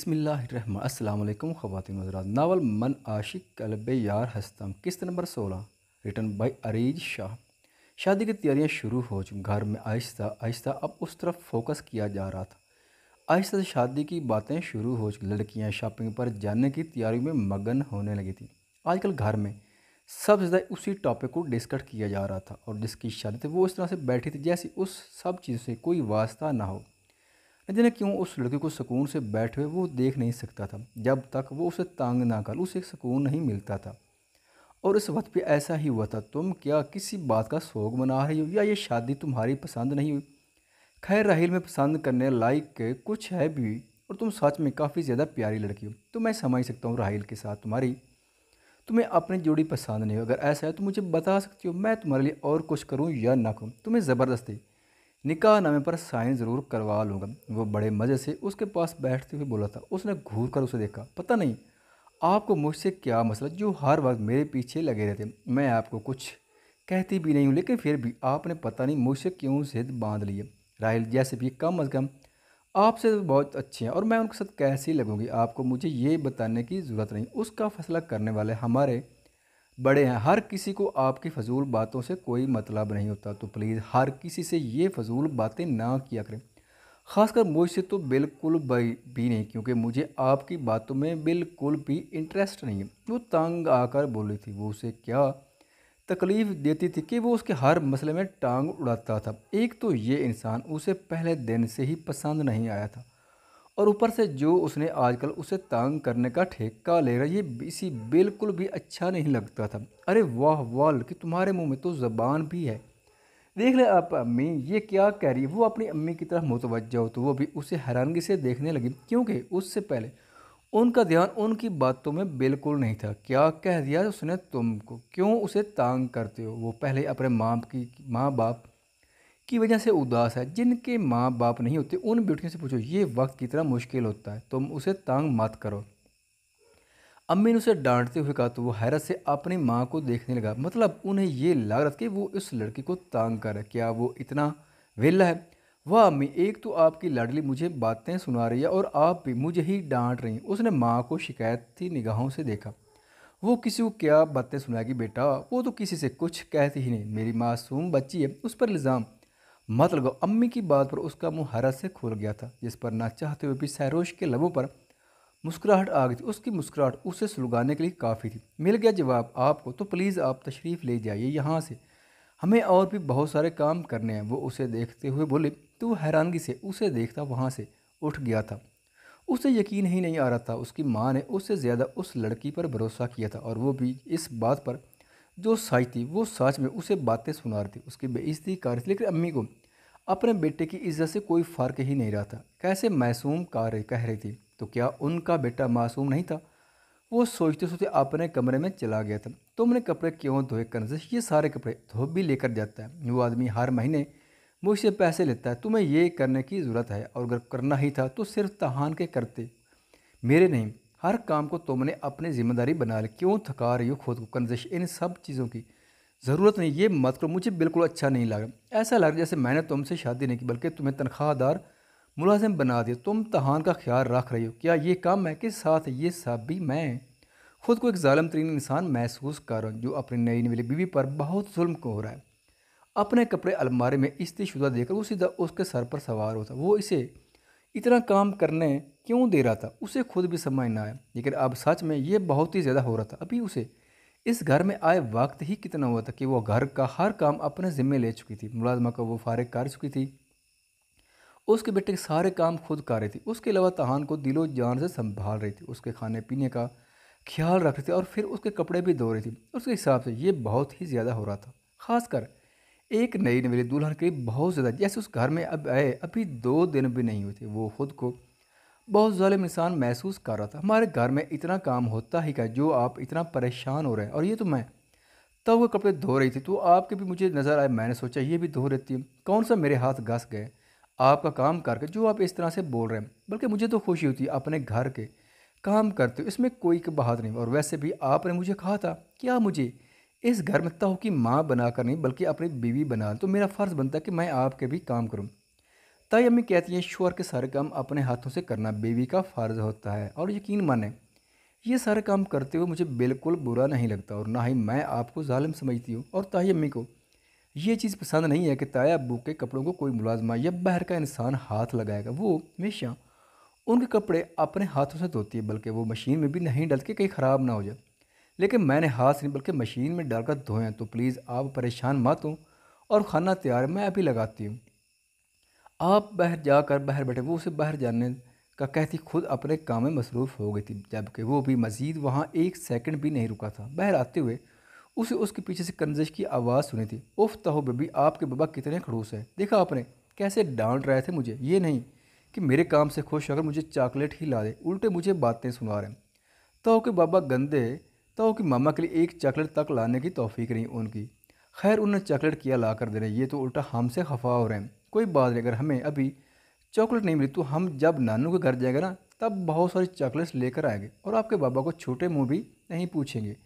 बसमिल्लाम अल्लाम ख़वान हजरात नावल मन आशिक कलब यार हस्तम किस्त नंबर सोलह रिटर्न बाई अरीज शाह शादी की तैयारियां शुरू हो चुकी घर में आहिस्ता आहिस्ता अब उस तरफ फोकस किया जा रहा था आहिस्ता से शादी की बातें शुरू हो चुकी लड़कियां शॉपिंग पर जाने की तैयारी में मगन होने लगी थी आजकल घर में सबसे ज़्यादा उसी टॉपिक को डिस्कस किया जा रहा था और जिसकी शादी थी वो इस तरह से बैठी थी जैसे उस सब चीज़ से कोई वास्ता ना हो इतने क्यों उस लड़के को सुकून से बैठे हुए वो देख नहीं सकता था जब तक वो उसे तंग ना कर उसे सुकून नहीं मिलता था और इस वक्त पे ऐसा ही हुआ था तुम क्या किसी बात का शौक मना रही हो या ये शादी तुम्हारी पसंद नहीं हुई खैर राहिल में पसंद करने लायक कुछ है भी और तुम सच में काफ़ी ज़्यादा प्यारी लड़की हो तो मैं समझ सकता हूँ राहिल के साथ तुम्हारी तुम्हें अपनी जोड़ी पसंद नहीं हो अगर ऐसा है तो मुझे बता सकती हो मैं तुम्हारे लिए और कुछ करूँ या ना करूँ तुम्हें ज़बरदस्ती निकाह नामे पर साइन ज़रूर करवा लूँगा वो बड़े मज़े से उसके पास बैठते हुए बोला था उसने घूर कर उसे देखा पता नहीं आपको मुझसे क्या मसला जो हर वक्त मेरे पीछे लगे रहते मैं आपको कुछ कहती भी नहीं हूँ लेकिन फिर भी आपने पता नहीं मुझसे क्यों जिद बांध ली है राहिल जैसे भी कम अज़ कम आपसे तो बहुत अच्छे हैं और मैं उनके साथ कैसी लगूंगी आपको मुझे ये बताने की ज़रूरत नहीं उसका फैसला करने वाले हमारे बड़े हैं हर किसी को आपकी फजूल बातों से कोई मतलब नहीं होता तो प्लीज़ हर किसी से ये फजूल बातें ना किया करें ख़ासकर मुझसे तो बिल्कुल भी नहीं क्योंकि मुझे आपकी बातों में बिल्कुल भी इंटरेस्ट नहीं है वो तंग आकर बोली थी वो उसे क्या तकलीफ़ देती थी कि वो उसके हर मसले में टांग उड़ाता था एक तो ये इंसान उसे पहले दिन से ही पसंद नहीं आया था और ऊपर से जो उसने आजकल उसे तंग करने का ठेका ले रहा ये इसी बिल्कुल भी अच्छा नहीं लगता था अरे वाह वाह कि तुम्हारे मुंह में तो ज़बान भी है देख ले आप अम्मी ये क्या कह रही है वो अपनी अम्मी की तरफ मुतवजा हो तो वो भी उसे हैरानगी से देखने लगी क्योंकि उससे पहले उनका ध्यान उनकी बातों में बिल्कुल नहीं था क्या कह दिया उसने तुमको क्यों उसे तंग करते हो वो पहले अपने माँ की माँ बाप की वजह से उदास है जिनके माँ बाप नहीं होते उन बेटियों से पूछो ये वक्त कितना मुश्किल होता है तुम उसे तंग मत करो अम्मी ने उसे डांटते हुए कहा तो वो हैरत से अपनी माँ को देखने लगा मतलब उन्हें ये लग रहा था कि वो इस लड़की को तंग कर क्या वो इतना वेला है वह अम्मी एक तो आपकी लाडली मुझे बातें सुना रही है और आप भी मुझे ही डांट रही उसने माँ को शिकायती निगाहों से देखा वो किसी को क्या बातें सुनाएगी बेटा वो तो किसी से कुछ कहती ही नहीं मेरी मासूम बच्ची है उस पर इल्ज़ाम मत लगाओ अम्मी की बात पर उसका मुंह हरस से खुल गया था जिस पर ना चाहते हुए भी सैरोश के लबों पर मुस्कुराहट आ गई थी उसकी मुस्कुराहट उसे सुलगाने के लिए काफ़ी थी मिल गया जवाब आपको तो प्लीज़ आप तशरीफ़ ले जाइए यहाँ से हमें और भी बहुत सारे काम करने हैं वो उसे देखते हुए बोले तो वो हैरानगी से उसे देखता वहाँ से उठ गया था उसे यकीन ही नहीं आ रहा था उसकी माँ ने उससे ज़्यादा उस लड़की पर भरोसा किया था और वो भी इस बात पर जो सच थी वो सच में उसे बातें सुना रही थी उसकी बेइज्जती कर रही थी लेकिन अम्मी को अपने बेटे की इज्जत से कोई फ़र्क ही नहीं रहा था कैसे मासूम कार कह रही थी तो क्या उनका बेटा मासूम नहीं था वो सोचते सोचते अपने कमरे में चला गया था तुमने कपड़े क्यों धोए से ये सारे कपड़े धोप भी लेकर जाता है वो आदमी हर महीने मुझसे पैसे लेता है तुम्हें ये करने की ज़रूरत है और अगर करना ही था तो सिर्फ तहान के करते मेरे नहीं हर काम को तुमने अपनी जिम्मेदारी बना ली क्यों थका रही हो खुद को कन्जश इन सब चीज़ों की ज़रूरत नहीं ये मत करो मुझे बिल्कुल अच्छा नहीं लगा ऐसा लग रहा जैसे मैंने तुमसे शादी नहीं की बल्कि तुम्हें तनख्वाहदार मुलाजिम बना दिया तुम तहान का ख्याल रख रही हो क्या ये काम मैं किस साथ ये सब भी मैं खुद को एक ालम तरीन इंसान महसूस कर रहा हूँ जो अपनी नई नवेली बीवी पर बहुत जुल्म को हो रहा है अपने कपड़े अलमारी में इस्तीशुदा देकर वो सीधा उसके सर पर सवार होता वो इसे इतना काम करने क्यों दे रहा था उसे खुद भी समझ ना आया लेकिन अब सच में ये बहुत ही ज़्यादा हो रहा था अभी उसे इस घर में आए वक्त ही कितना हुआ था कि वो घर का हर काम अपने ज़िम्मे ले चुकी थी मुलाजमा का वो फारग कर चुकी थी उसके बेटे के सारे काम खुद कर रही थी उसके अलावा तहान को दिलो जान से संभाल रही थी उसके खाने पीने का ख्याल रख रही थी और फिर उसके कपड़े भी धो रही थी उसके हिसाब से ये बहुत ही ज़्यादा हो रहा था खासकर एक नई नवेली दुल्हन के लिए बहुत ज़्यादा जैसे उस घर में अब आए अभी दो दिन भी नहीं हुए थे वो खुद को बहुत ज़ालिम इंसान महसूस कर रहा था हमारे घर में इतना काम होता ही का जो आप इतना परेशान हो रहे हैं और ये तो मैं तब वो कपड़े धो रही थी तो आपके भी मुझे नज़र आए मैंने सोचा ये भी धो रहती है कौन सा मेरे हाथ घस गए आपका काम करके जो आप इस तरह से बोल रहे हैं बल्कि मुझे तो खुशी होती है अपने घर के काम करते हो इसमें कोई की नहीं और वैसे भी आपने मुझे कहा था कि आप मुझे इस घर में तहो की माँ बना कर नहीं बल्कि अपनी बीवी बना तो मेरा फ़र्ज़ बनता है कि मैं आपके भी काम करूँ ताई अम्मी कहती हैं शोर के सारे काम अपने हाथों से करना बेबी का फ़र्ज होता है और यकीन माने ये सारे काम करते हुए मुझे बिल्कुल बुरा नहीं लगता और ना ही मैं आपको ालिम समझती हूँ और ताई अम्मी को ये चीज़ पसंद नहीं है कि ताया अबू के कपड़ों को कोई मुलाजमा या बाहर का इंसान हाथ लगाएगा वो हमेशा उनके कपड़े अपने हाथों से धोती है बल्कि वो मशीन में भी नहीं के कहीं ख़राब ना हो जाए लेकिन मैंने हाथ नहीं बल्कि मशीन में डालकर धोएं तो प्लीज़ आप परेशान मत हो और खाना तैयार मैं अभी लगाती हूँ आप बाहर जाकर बाहर बैठे वो उसे बाहर जाने का कहती खुद अपने काम में मसरूफ़ हो गई थी जबकि वो भी मज़ीद वहाँ एक सेकंड भी नहीं रुका था बाहर आते हुए उसे उसके पीछे से कंजश की आवाज़ सुनी थी उफ तहो बेबी आपके बबा कितने खड़ूस हैं देखा आपने कैसे डांट रहे थे मुझे ये नहीं कि मेरे काम से खुश अगर मुझे चॉकलेट ही ला दे उल्टे मुझे बातें सुना रहे हैं तो के बाबा गंदे तो कि मामा के लिए एक चॉकलेट तक लाने की तोफ़ी नहीं उनकी खैर उन्हें चॉकलेट किया ला कर दे रहे ये तो उल्टा हमसे खफा हो रहे हैं कोई बात नहीं अगर हमें अभी चॉकलेट नहीं मिली तो हम जब नानू के घर जाएगा ना तब बहुत सारी चॉकलेट्स लेकर आएंगे और आपके बाबा को छोटे मुँह भी नहीं पूछेंगे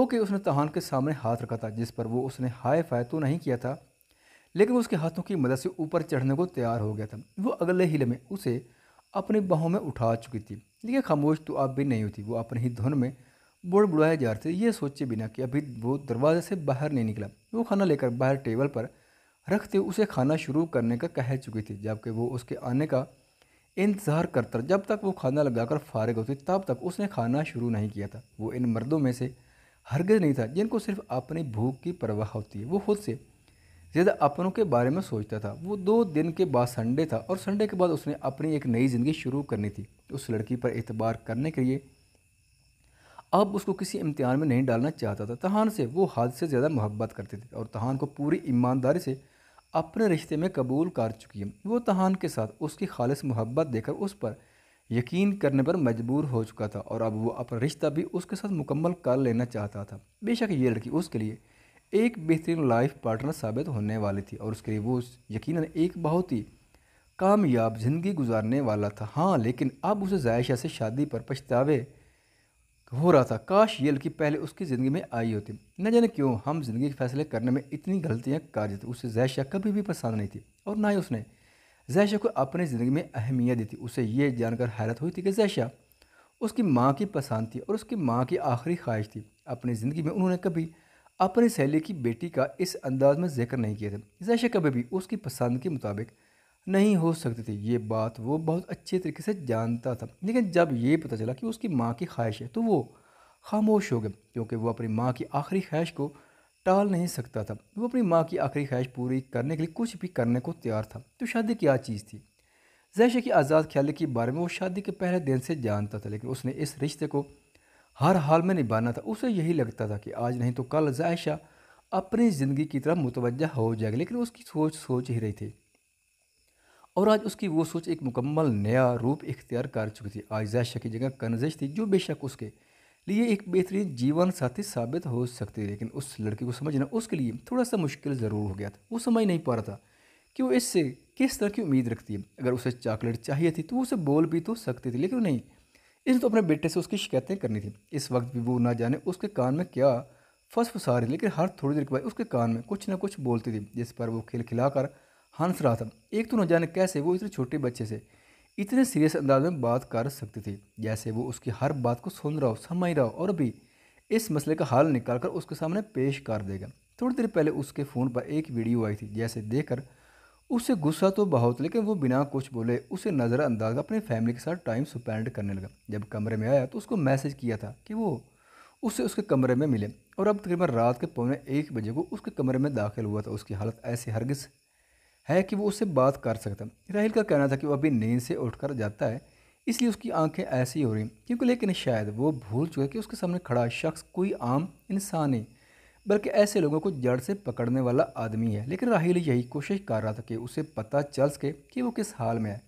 ओके उसने तहान के सामने हाथ रखा था जिस पर वो उसने हाय फाय तो नहीं किया था लेकिन उसके हाथों की मदद से ऊपर चढ़ने को तैयार हो गया था वो अगले ही में उसे अपनी बाहों में उठा चुकी थी लेकिन खामोश तो आप भी नहीं हुई वो अपने ही धुन में बुढ़ बुढ़ाए जा रहे थे ये सोचे बिना कि अभी वो दरवाजे से बाहर नहीं निकला वो खाना लेकर बाहर टेबल पर रखते उसे खाना शुरू करने का कह चुकी थी जबकि वो उसके आने का इंतज़ार करता जब तक वो खाना लगाकर फारग होती तब तक उसने खाना शुरू नहीं किया था वो इन मर्दों में से हरगज़ नहीं था जिनको सिर्फ अपनी भूख की परवाह होती है वो खुद से ज़्यादा अपनों के बारे में सोचता था वो दो दिन के बाद संडे था और संडे के बाद उसने अपनी एक नई ज़िंदगी शुरू करनी थी उस लड़की पर एतबार करने के लिए अब उसको किसी इम्तिहान में नहीं डालना चाहता था तहान से वो हद से ज़्यादा मोहब्बत करते थे और तहान को पूरी ईमानदारी से अपने रिश्ते में कबूल कर चुकी है वो तहान के साथ उसकी खालिश मोहब्बत देकर उस पर यकीन करने पर मजबूर हो चुका था और अब वो अपना रिश्ता भी उसके साथ मुकम्मल कर लेना चाहता था बेशक ये लड़की उसके लिए एक बेहतरीन लाइफ पार्टनर साबित होने वाली थी और उसके लिए वो यकीन एक बहुत ही कामयाब ज़िंदगी गुजारने वाला था हाँ लेकिन अब उसे जायशा से शादी पर पछतावे हो रहा था काश ये लड़की पहले उसकी ज़िंदगी में आई होती न जाने क्यों हम ज़िंदगी के फैसले करने में इतनी गलतियाँ कर देते उसे जैशा कभी भी पसंद नहीं थी और ना ही उसने जैशा को अपनी ज़िंदगी में अहमियत दी थी उसे ये जानकर हैरत हुई थी कि जैशा उसकी माँ की पसंद थी और उसकी माँ की आखिरी ख्वाहिश थी अपनी ज़िंदगी में उन्होंने कभी अपनी सहेली की बेटी का इस अंदाज में जिक्र नहीं किया था जैशा कभी भी उसकी पसंद के मुताबिक नहीं हो सकती थी ये बात वो बहुत अच्छे तरीके से जानता था लेकिन जब ये पता चला कि उसकी माँ की ख्वाहिश है तो वो खामोश हो गया क्योंकि वो अपनी माँ की आखिरी ख्वाहिश को टाल नहीं सकता था वो अपनी माँ की आखिरी ख्वाहिश पूरी करने के लिए कुछ भी करने को तैयार था तो शादी क्या चीज़ थी जैशे की आज़ाद ख्याल के बारे में वो शादी के पहले दिन से जानता था लेकिन उसने इस रिश्ते को हर हाल में निभाना था उसे यही लगता था कि आज नहीं तो कल जायशा अपनी ज़िंदगी की तरफ मुतवजह हो जाएगी लेकिन उसकी सोच सोच ही रही थी और आज उसकी वो सोच एक मुकम्मल नया रूप इख्तियार कर चुकी थी आज जैशा की जगह कनजश थी जो बेशक उसके लिए एक बेहतरीन जीवन साथी साबित हो सकती लेकिन उस लड़की को समझना उसके लिए थोड़ा सा मुश्किल ज़रूर हो गया था वो समझ नहीं पा रहा था कि वो इससे किस तरह की उम्मीद रखती है अगर उसे चॉकलेट चाहिए थी तो वो उसे बोल भी तो सकती थी लेकिन नहीं इसने तो अपने बेटे से उसकी शिकायतें करनी थी इस वक्त भी वो ना जाने उसके कान में क्या फसफ फुसा रही लेकिन हर थोड़ी देर के बाद उसके कान में कुछ ना कुछ बोलती थी जिस पर वो खिलखिला कर हंस रहा था एक तो न जाने कैसे वो इतने छोटे बच्चे से इतने सीरियस अंदाज में बात कर सकती थी जैसे वो उसकी हर बात को सुन रहा हो समझ रहा हो और भी इस मसले का हल निकाल कर उसके सामने पेश कर देगा थोड़ी देर पहले उसके फ़ोन पर एक वीडियो आई थी जैसे देखकर उसे गुस्सा तो बहुत लेकिन वो बिना कुछ बोले उसे नज़रअंदाज अपनी फैमिली के साथ टाइम स्पेंड करने लगा जब कमरे में आया तो उसको मैसेज किया था कि वो उससे उसके कमरे में मिले और अब तकरीबन रात के पौने एक बजे को उसके कमरे में दाखिल हुआ था उसकी हालत ऐसी हरगिज़ है कि वो उससे बात कर सकता राहिल का कहना था कि वो अभी नींद से उठकर जाता है इसलिए उसकी आंखें ऐसी हो रही क्योंकि लेकिन शायद वो भूल चुका कि उसके सामने खड़ा शख्स कोई आम इंसान नहीं बल्कि ऐसे लोगों को जड़ से पकड़ने वाला आदमी है लेकिन राहिल यही कोशिश कर रहा था कि उसे पता चल सके कि वो किस हाल में है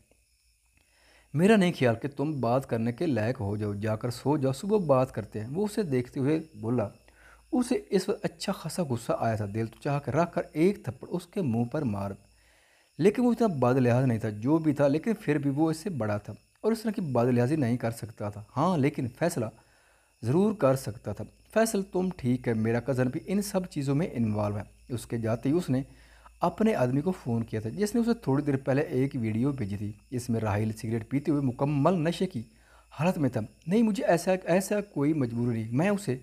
मेरा नहीं ख्याल कि तुम बात करने के लायक हो जाओ जाकर सो जाओ सुबह बात करते हैं वो उसे देखते हुए बोला उसे इस वक्त अच्छा खासा गुस्सा आया था दिल तो चाह कर रख कर एक थप्पड़ उसके मुंह पर मार लेकिन वो इतना बाद लिहाज नहीं था जो भी था लेकिन फिर भी वो इससे बड़ा था और इस तरह की बाद लिहाजी नहीं कर सकता था हाँ लेकिन फ़ैसला ज़रूर कर सकता था फैसल तुम ठीक है मेरा कज़न भी इन सब चीज़ों में इन्वॉल्व है उसके जाते ही उसने अपने आदमी को फ़ोन किया था जिसने उसे थोड़ी देर पहले एक वीडियो भेजी थी इसमें राहिल सिगरेट पीते हुए मुकम्मल नशे की हालत में था नहीं मुझे ऐसा ऐसा कोई मजबूरी नहीं मैं उसे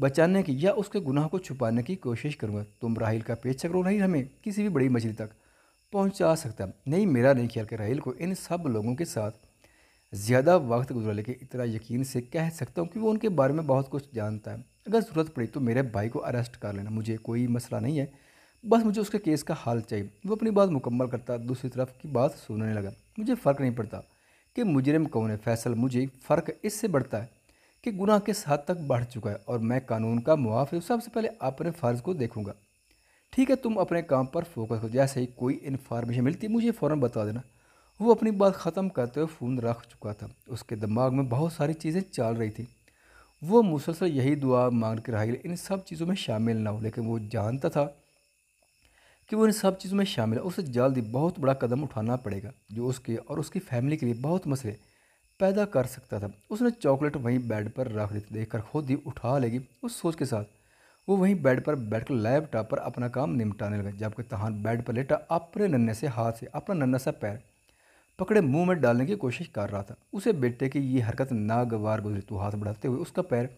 बचाने की या उसके गुनाह को छुपाने की कोशिश करूँगा तुम राहिल का पेच चक्रो नहीं हमें किसी भी बड़ी मछली तक पहुंचा सकता नहीं मेरा नहीं ख्याल कि राहल को इन सब लोगों के साथ ज़्यादा वक्त गुजरा लेके इतना यकीन से कह सकता हूँ कि वो उनके बारे में बहुत कुछ जानता है अगर ज़रूरत पड़ी तो मेरे भाई को अरेस्ट कर लेना मुझे कोई मसला नहीं है बस मुझे उसके केस का हाल चाहिए वो अपनी बात मुकम्मल करता दूसरी तरफ की बात सुनने लगा मुझे फ़र्क नहीं पड़ता कि मुजरम कौन है फैसल मुझे फ़र्क इससे बढ़ता है कि गुनाह किस हद तक बढ़ चुका है और मैं कानून का मुआफ़ सबसे पहले अपने फ़र्ज़ को देखूँगा ठीक है तुम अपने काम पर फोकस करो जैसे ही कोई इन्फॉर्मेशन मिलती मुझे फ़ौर बता देना वो अपनी बात ख़त्म करते हुए फ़ोन रख चुका था उसके दिमाग में बहुत सारी चीज़ें चल रही थी वो मुसलसल यही दुआ मांग के रहा इन सब चीज़ों में शामिल ना हो लेकिन वो जानता था कि वो इन सब चीज़ों में शामिल है उसे जल्द ही बहुत बड़ा कदम उठाना पड़ेगा जो उसके और उसकी फैमिली के लिए बहुत मसले पैदा कर सकता था उसने चॉकलेट वहीं बेड पर रख दी देखकर खुद ही उठा लेगी उस सोच के साथ वो वहीं बेड पर बैठकर लैपटॉप पर अपना काम निपटाने लगा जबकि तहान बेड पर लेटा अपने नन्ने से हाथ से अपना नन्ना सा पैर पकड़े मुंह में डालने की कोशिश कर रहा था उसे बेटे की ये हरकत नागवार गुजरी तो हाथ बढ़ाते हुए उसका पैर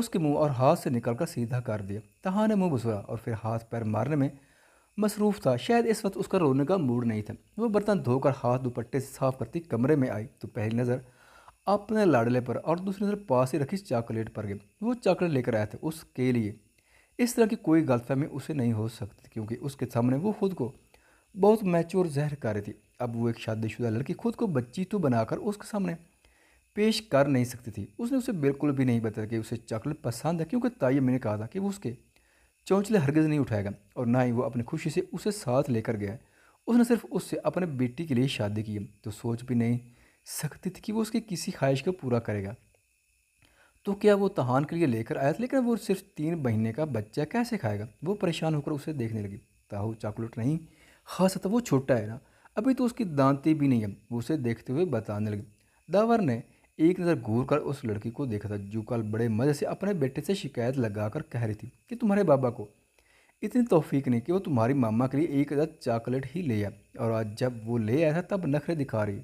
उसके मुंह और हाथ से निकलकर सीधा कर दिया तहान ने मुंह बसुरा और फिर हाथ पैर मारने में मसरूफ़ था शायद इस वक्त उसका रोने का मूड नहीं था वो बर्तन धोकर हाथ दुपट्टे से साफ करती कमरे में आई तो पहली नज़र अपने लाडले पर और दूसरी नज़र पास ही रखी चॉकलेट पर गई वो चॉकलेट लेकर आया था उसके लिए इस तरह की कोई गलतफहमी उसे नहीं हो सकती क्योंकि उसके सामने वो खुद को बहुत मैच्योर जहर कर रही थी अब वो एक शादीशुदा लड़की खुद को बच्ची तो बनाकर उसके सामने पेश कर नहीं सकती थी उसने उसे बिल्कुल भी नहीं बताया कि उसे चॉकलेट पसंद है क्योंकि ताइब मैंने कहा था कि वो उसके चौंचले हरगज़ नहीं उठाएगा और ना ही वो अपनी खुशी से उसे साथ लेकर गया उसने सिर्फ उससे अपने बेटी के लिए शादी की तो सोच भी नहीं सकती थी कि वो उसकी किसी ख्वाहिश को पूरा करेगा तो क्या वो तहान के लिए लेकर आया था लेकिन वो सिर्फ तीन महीने का बच्चा कैसे खाएगा वो परेशान होकर उसे देखने लगी ताहू चॉकलेट नहीं खास तो वो छोटा है ना अभी तो उसकी दांती भी नहीं है वो उसे देखते हुए बताने लगी दावर ने एक नज़र घूर कर उस लड़की को देखा था जो कल बड़े मज़े से अपने बेटे से शिकायत लगा कर कह रही थी कि तुम्हारे बाबा को इतनी तोफीक नहीं कि वो तुम्हारी मामा के लिए एक हज़ार चॉकलेट ही ले आया और आज जब वो ले आया था तब नखरे दिखा रही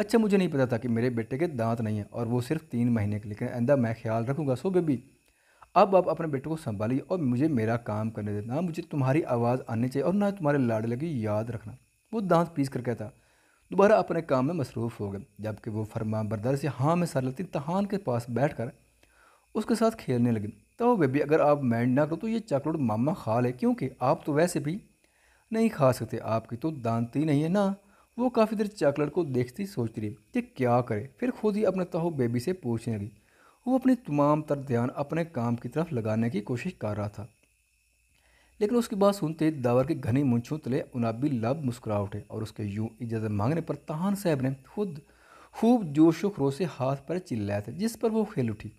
अच्छा मुझे नहीं पता था कि मेरे बेटे के दांत नहीं हैं और वो सिर्फ तीन महीने के लिए आंदा मैं ख्याल रखूँगा सो बेबी अब आप अपने बेटे को संभालिए और मुझे मेरा काम करने दे ना मुझे तुम्हारी आवाज़ आनी चाहिए और ना तुम्हारे लाडले की याद रखना वो दांत पीस कर कहता दोबारा अपने काम में मसरूफ़ हो गए जबकि वो फरमा बरदार से हाँ में लगती तहान के पास बैठ कर उसके साथ खेलने लगी तो बेबी अगर आप मैंड ना करो तो ये चॉकलेट मामा खा ले क्योंकि आप तो वैसे भी नहीं खा सकते आपकी तो दांत ही नहीं है ना वो काफ़ी देर चॉकलेट को देखती सोचती रही कि क्या करे फिर खुद ही अपने तहो बेबी से पूछने लगी वो अपनी तमाम तर ध्यान अपने काम की तरफ लगाने की कोशिश कर रहा था लेकिन उसकी बात सुनते ही दावर की घनी मुंछों तले उनाबी लब मुस्कुरा उठे और उसके यूं इजाज़त मांगने पर तहान साहब ने खुद खूब जोश खरोश से हाथ पर चिल्लाए थे जिस पर वो खेल उठी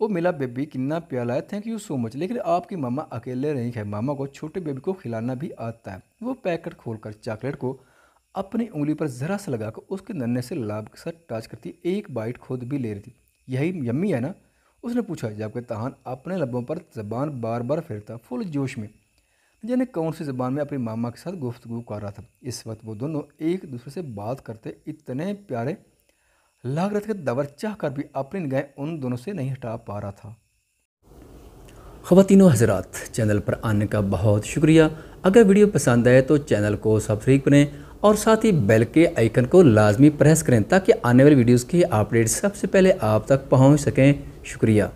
वो मिला बेबी कितना प्याला है थैंक यू सो मच लेकिन आपकी मामा अकेले नहीं है मामा को छोटे बेबी को खिलाना भी आता है वो पैकेट खोलकर चॉकलेट को अपनी उंगली पर ज़रा सा लगाकर उसके नन्हे से लाभ के साथ टच करती एक बाइट खुद भी ले रही थी यही यम्मी है ना उसने पूछा जबकि तहान अपने लबों पर जबान बार बार फेरता फुल जोश में जाने कौन सी जबान में अपनी मामा के साथ गुफ्तगु कर रहा था इस वक्त वो दोनों एक दूसरे से बात करते इतने प्यारे लग रहे थे कि दबर चाह कर भी अपनी निगाहें उन दोनों से नहीं हटा पा रहा था ख़वातिनों हजरात चैनल पर आने का बहुत शुक्रिया अगर वीडियो पसंद आए तो चैनल को सब्सक्राइब करें और साथ ही बेल के आइकन को लाजमी प्रेस करें ताकि आने वाली वीडियोज़ की अपडेट सबसे पहले आप तक पहुँच सकें शुक्रिया